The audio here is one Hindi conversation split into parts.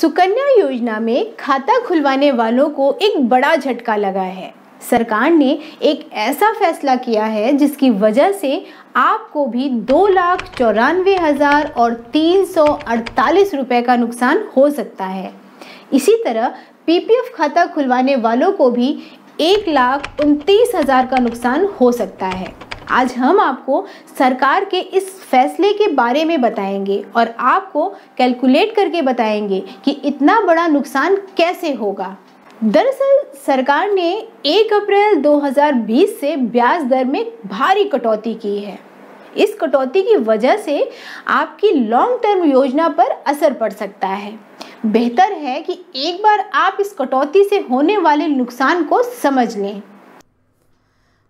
सुकन्या योजना में खाता खुलवाने वालों को एक बड़ा झटका लगा है सरकार ने एक ऐसा फैसला किया है जिसकी वजह से आपको भी दो लाख चौरानवे हज़ार और तीन सौ अड़तालीस रुपये का नुकसान हो सकता है इसी तरह पीपीएफ खाता खुलवाने वालों को भी एक लाख उनतीस हज़ार का नुकसान हो सकता है आज हम आपको सरकार के इस फैसले के बारे में बताएंगे और आपको कैलकुलेट करके बताएंगे कि इतना बड़ा नुकसान कैसे होगा दरअसल सरकार ने 1 अप्रैल 2020 से ब्याज दर में भारी कटौती की है इस कटौती की वजह से आपकी लॉन्ग टर्म योजना पर असर पड़ सकता है बेहतर है कि एक बार आप इस कटौती से होने वाले नुकसान को समझ लें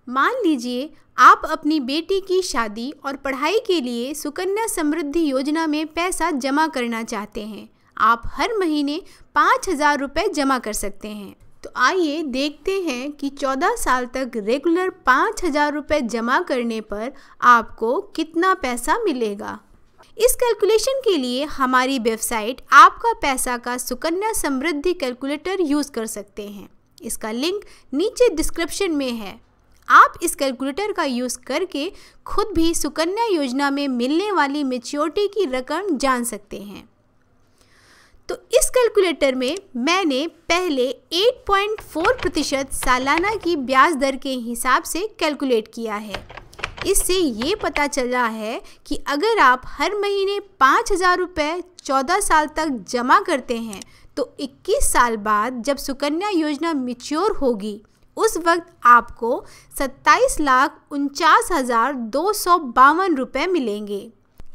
मान लीजिए आप अपनी बेटी की शादी और पढ़ाई के लिए सुकन्या समृद्धि योजना में पैसा जमा करना चाहते हैं आप हर महीने पाँच हज़ार रुपये जमा कर सकते हैं तो आइए देखते हैं कि 14 साल तक रेगुलर पाँच हज़ार रुपये जमा करने पर आपको कितना पैसा मिलेगा इस कैलकुलेशन के लिए हमारी वेबसाइट आपका पैसा का सुकन्या समृद्धि कैलकुलेटर यूज़ कर सकते हैं इसका लिंक नीचे डिस्क्रिप्शन में है आप इस कैलकुलेटर का यूज़ करके खुद भी सुकन्या योजना में मिलने वाली मेच्योरिटी की रकम जान सकते हैं तो इस कैलकुलेटर में मैंने पहले 8.4 प्रतिशत सालाना की ब्याज दर के हिसाब से कैलकुलेट किया है इससे ये पता चला है कि अगर आप हर महीने पाँच हज़ार रुपये चौदह साल तक जमा करते हैं तो 21 साल बाद जब सुकन्या योजना मिच्योर होगी उस वक्त आपको सत्ताईस लाख उनचास हज़ार दो सौ बावन रुपये मिलेंगे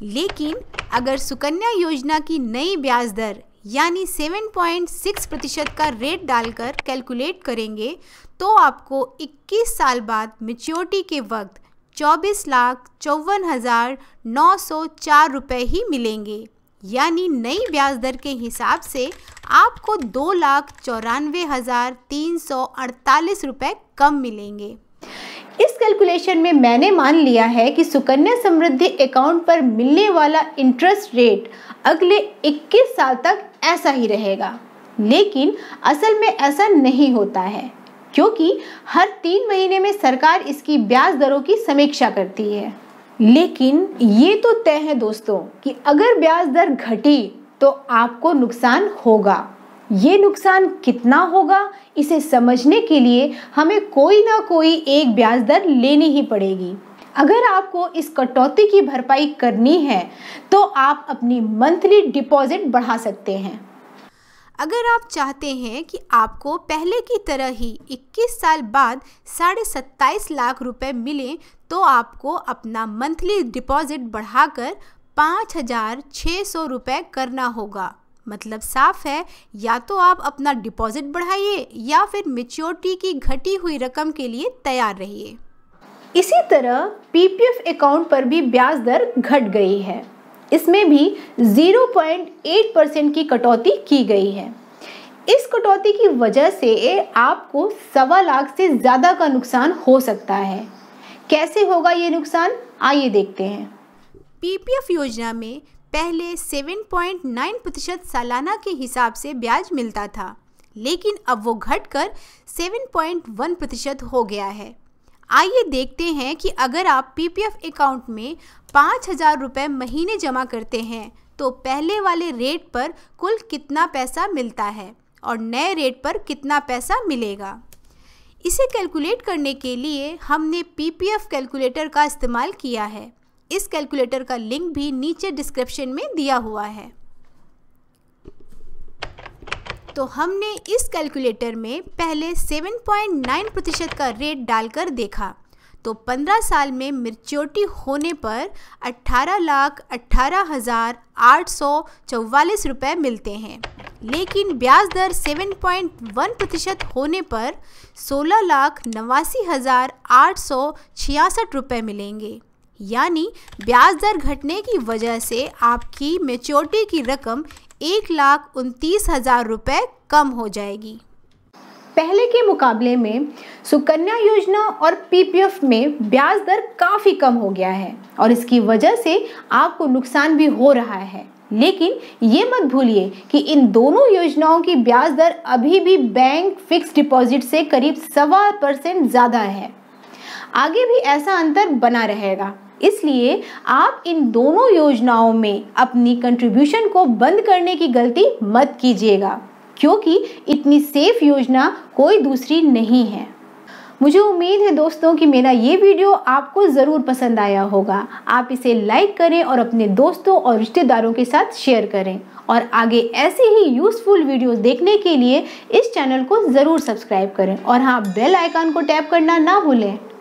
लेकिन अगर सुकन्या योजना की नई ब्याज दर यानी 7.6 प्रतिशत का रेट डालकर कैलकुलेट करेंगे तो आपको 21 साल बाद मेच्योरिटी के वक्त चौबीस लाख चौवन हज़ार नौ सौ चार रुपये ही मिलेंगे यानी नई ब्याज दर के हिसाब से आपको दो लाख चौरानवे हज़ार तीन सौ अड़तालीस रुपये कम मिलेंगे इस कैलकुलेशन में मैंने मान लिया है कि सुकन्या समृद्धि अकाउंट पर मिलने वाला इंटरेस्ट रेट अगले 21 साल तक ऐसा ही रहेगा लेकिन असल में ऐसा नहीं होता है क्योंकि हर तीन महीने में सरकार इसकी ब्याज दरों की समीक्षा करती है लेकिन ये तो तय है दोस्तों कि अगर ब्याज दर घटी तो आपको नुकसान होगा ये नुकसान कितना होगा इसे समझने के लिए हमें कोई ना कोई एक ब्याज दर लेनी ही पड़ेगी अगर आपको इस कटौती की भरपाई करनी है तो आप अपनी मंथली डिपॉजिट बढ़ा सकते हैं अगर आप चाहते हैं कि आपको पहले की तरह ही 21 साल बाद साढ़े सत्ताईस लाख रुपए मिले तो आपको अपना मंथली डिपॉजिट बढ़ाकर पाँच हज़ार छः सौ रुपये करना होगा मतलब साफ है या तो आप अपना डिपॉजिट बढ़ाइए या फिर मेच्योरिटी की घटी हुई रकम के लिए तैयार रहिए इसी तरह पीपीएफ अकाउंट पर भी ब्याज दर घट गई है इसमें भी 0.8 परसेंट की कटौती की गई है इस कटौती की वजह से आपको सवा लाख से ज़्यादा का नुकसान हो सकता है कैसे होगा ये नुकसान आइए देखते हैं पीपीएफ योजना में पहले 7.9 प्रतिशत सालाना के हिसाब से ब्याज मिलता था लेकिन अब वो घटकर 7.1 प्रतिशत हो गया है आइए देखते हैं कि अगर आप पीपीएफ अकाउंट में पाँच हज़ार रुपये महीने जमा करते हैं तो पहले वाले रेट पर कुल कितना पैसा मिलता है और नए रेट पर कितना पैसा मिलेगा इसे कैलकुलेट करने के लिए हमने पीपीएफ कैलकुलेटर का इस्तेमाल किया है इस कैलकुलेटर का लिंक भी नीचे डिस्क्रिप्शन में दिया हुआ है तो हमने इस कैलकुलेटर में पहले 7.9 प्रतिशत का रेट डालकर देखा तो 15 साल में मिर्च्योरिटी होने पर अट्ठारह लाख अट्ठारह हज़ार आठ सौ चौवालीस रुपये मिलते हैं लेकिन ब्याज दर 7.1 प्रतिशत होने पर सोलह लाख नवासी हज़ार आठ सौ छियासठ रुपये मिलेंगे यानी ब्याज दर घटने की वजह से आपकी मेच्योरिटी की रकम एक लाख उनतीस हज़ार रुपये कम हो जाएगी पहले के मुकाबले में सुकन्या योजना और पीपीएफ में ब्याज दर काफ़ी कम हो गया है और इसकी वजह से आपको नुकसान भी हो रहा है लेकिन ये मत भूलिए कि इन दोनों योजनाओं की ब्याज दर अभी भी बैंक फिक्स डिपॉजिट से करीब सवा परसेंट ज़्यादा है आगे भी ऐसा अंतर बना रहेगा इसलिए आप इन दोनों योजनाओं में अपनी कंट्रीब्यूशन को बंद करने की गलती मत कीजिएगा क्योंकि इतनी सेफ योजना कोई दूसरी नहीं है मुझे उम्मीद है दोस्तों कि मेरा ये वीडियो आपको ज़रूर पसंद आया होगा आप इसे लाइक करें और अपने दोस्तों और रिश्तेदारों के साथ शेयर करें और आगे ऐसे ही यूज़फुल वीडियोस देखने के लिए इस चैनल को ज़रूर सब्सक्राइब करें और हाँ बेल आइकन को टैप करना ना भूलें